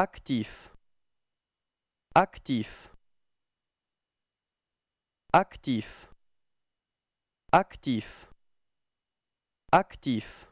Actif. Actif. Actif. Actif. Actif.